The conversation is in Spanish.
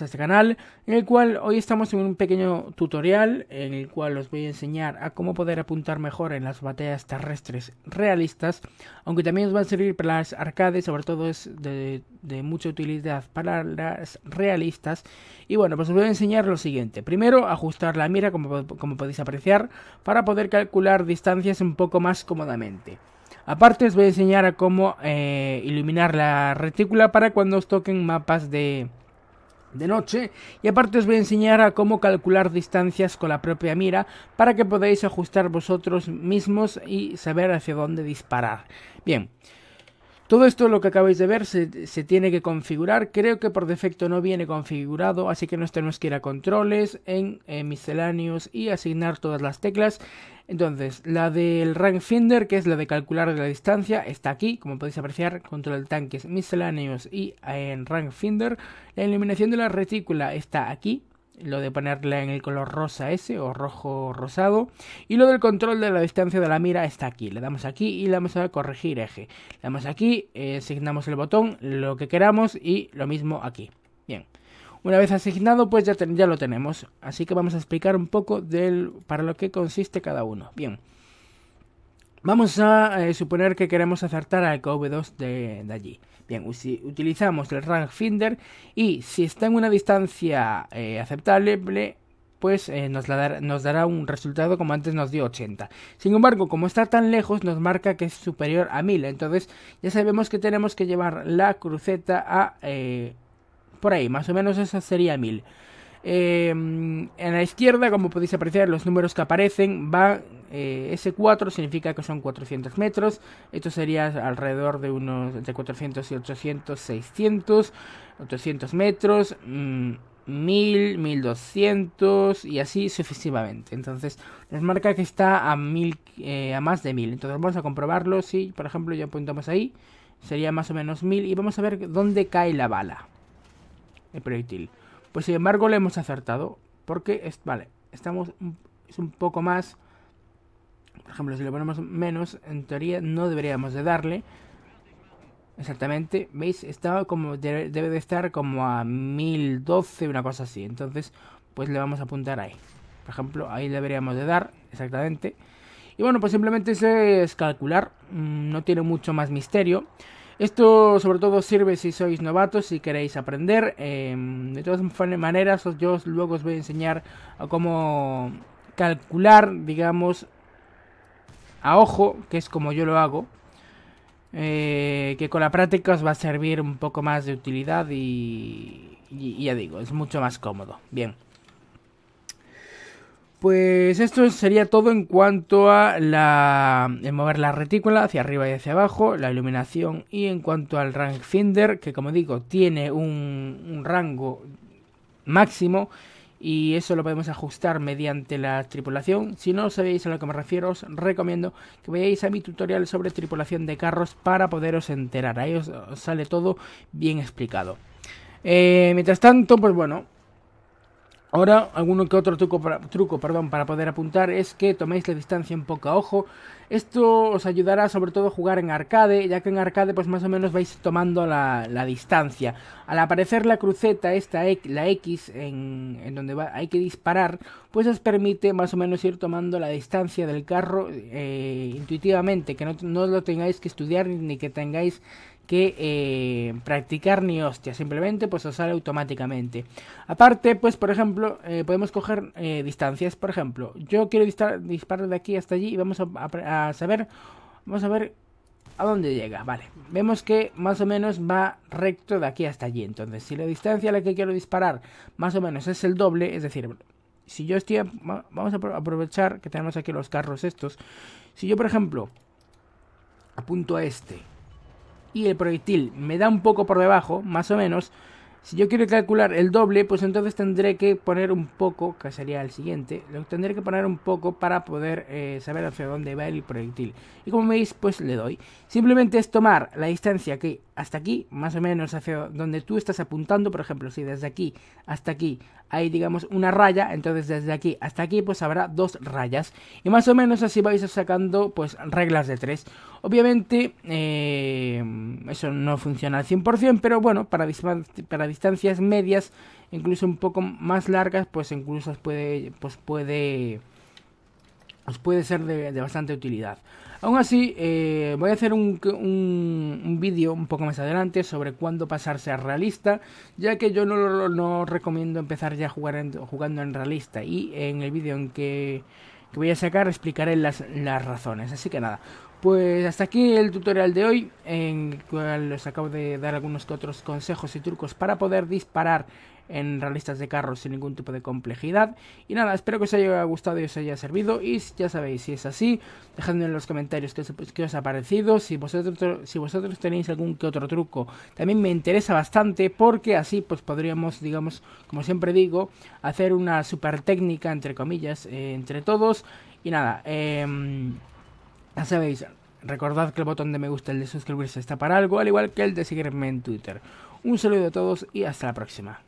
a este canal en el cual hoy estamos en un pequeño tutorial en el cual os voy a enseñar a cómo poder apuntar mejor en las batallas terrestres realistas aunque también os va a servir para las arcades sobre todo es de, mucha utilidad para las realistas y bueno pues os voy a enseñar lo siguiente primero ajustar la mira como, como podéis apreciar para poder calcular distancias un poco más cómodamente aparte os voy a enseñar a cómo eh, iluminar la retícula para cuando os toquen mapas de de noche y aparte os voy a enseñar a cómo calcular distancias con la propia mira para que podáis ajustar vosotros mismos y saber hacia dónde disparar. Bien, todo esto lo que acabáis de ver se, tiene que configurar, creo que por defecto no viene configurado, así que nos tenemos que ir a controles, en, eh, misceláneos y asignar todas las teclas. Entonces, la del rank finder, que es la de calcular la distancia, está aquí, como podéis apreciar, control tanques, misceláneos y eh, en rank finder. La eliminación de la retícula está aquí, lo de ponerle en el color rosa ese o rojo rosado y lo del control de la distancia de la mira está aquí le damos aquí y le vamos a corregir eje le damos aquí eh, asignamos el botón lo que queramos y lo mismo aquí bien una vez asignado pues ya, ya lo tenemos así que vamos a explicar un poco del, para lo que consiste cada uno bien Vamos a eh, suponer que queremos acertar al KV2 de, allí. Bien, si utilizamos el rank finder y si está en una distancia eh, aceptable, pues eh, nos, nos, dará un resultado como antes nos dio 80. Sin embargo, como está tan lejos, nos marca que es superior a 1000. Entonces ya sabemos que tenemos que llevar la cruceta a... por ahí, más o menos esa sería 1000. Em, en la izquierda, como podéis apreciar, los números que aparecen van... Eh, S4 significa que son 400 metros, esto sería alrededor de unos entre 400 y 800, 600, 800 metros, 1000, mm, 1200 y así sucesivamente. Entonces nos marca que está a, eh, a más de 1000. Entonces vamos a comprobarlo si, por ejemplo, ya apuntamos ahí. Sería más o menos 1000 y vamos a ver dónde cae la bala. El proyectil. Pues sin embargo le hemos acertado. Porque, es, vale, estamos es un poco más... Por ejemplo, si le ponemos menos, en teoría no deberíamos de darle. Exactamente, ¿veis? estaba como debe de estar como a 1012, una cosa así. Entonces, pues le vamos a apuntar ahí. Por ejemplo, ahí deberíamos de dar, exactamente. Y bueno, pues simplemente es calcular, mm, no tiene mucho más misterio. Esto sobre todo sirve si sois novatos, si queréis aprender. Em, de todas maneras, yo luego os voy a enseñar a cómo calcular, digamos, a ojo, que es como yo lo hago. Eh, que con la práctica os va a servir un poco más de utilidad y ya digo, es mucho más cómodo. Bien. Pues esto sería todo en cuanto a la mover la retícula hacia arriba y hacia abajo, la iluminación y en cuanto al finder que como digo, tiene un, rango máximo y eso lo podemos ajustar mediante la tripulación. Si no sabéis a lo que me refiero, os recomiendo que veáis a mi tutorial sobre tripulación de carros para poderos enterar. Ahí os, sale todo bien explicado. Eh, mientras tanto, pues bueno, Ahora, alguno que otro truco, para, truco perdón, para poder apuntar es que toméis la distancia en poco ojo. Esto os ayudará sobre todo a jugar en arcade, ya que en arcade pues más o menos vais tomando la, la distancia. Al aparecer la cruceta, esta, la X, en, donde va, hay que disparar, pues os permite más o menos ir tomando la distancia del carro eh, intuitivamente, que no, no lo tengáis que estudiar ni que tengáis que eh, practicar ni hostia, simplemente pues os sale automáticamente. Aparte, pues por ejemplo, eh, podemos coger eh, distancias, por ejemplo, yo quiero disparar de aquí hasta allí y vamos a, saber, vamos a ver a dónde llega, vale. Vemos que más o menos va recto de aquí hasta allí, entonces si la distancia a la que quiero disparar más o menos es el doble, es decir, si yo estoy, vamos a aprovechar que tenemos aquí los carros estos, si yo por ejemplo apunto a este, y el proyectil me da un poco por debajo, más o menos, si yo quiero calcular el doble, pues entonces tendré que poner un poco, que sería el siguiente, lo tendré que poner un poco para poder eh, saber hacia dónde va el proyectil. Y como veis, pues le doy. Simplemente es tomar la distancia que hasta aquí, más o menos hacia donde tú estás apuntando, por ejemplo, si desde aquí hasta aquí hay, digamos, una raya, entonces desde aquí hasta aquí, pues habrá dos rayas. Y más o menos así vais sacando, pues, reglas de tres. Obviamente eh, eso no funciona al 100%, pero bueno, para, distancias medias, incluso un poco más largas, pues incluso os puede, pues puede, os puede ser de, bastante utilidad. Aún así, eh, voy a hacer un, vídeo un poco más adelante sobre cuándo pasarse a realista, ya que yo no, recomiendo empezar ya jugando en realista y en el vídeo en que, voy a sacar explicaré las, las razones. Así que nada, pues hasta aquí el tutorial de hoy, en el cual os acabo de dar algunos que otros consejos y trucos para poder disparar en realistas de carros sin ningún tipo de complejidad. Y nada, espero que os haya gustado y os haya servido. Y ya sabéis, si es así, dejadme en los comentarios qué os, ha parecido. Si vosotros, si vosotros tenéis algún que otro truco, también me interesa bastante porque así pues podríamos, digamos, como siempre digo, hacer una super técnica, entre comillas, eh, entre todos. Y nada, eh ya sabéis, recordad que el botón de me gusta, el de suscribirse está para algo, al igual que el de seguirme en Twitter. Un saludo a todos y hasta la próxima.